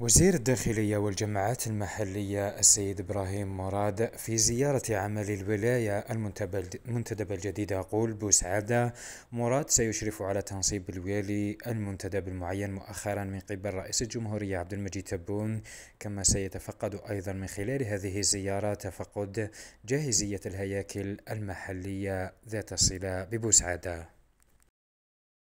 وزير الداخلية والجماعات المحلية السيد إبراهيم مراد في زيارة عمل الولاية المنتدبة الجديدة أقول بوسعادة مراد سيشرف على تنصيب الوالي المنتدب المعين مؤخرا من قبل رئيس الجمهورية عبد المجيد تبون كما سيتفقد أيضا من خلال هذه الزيارة تفقد جاهزية الهياكل المحلية ذات الصلة ببوسعادة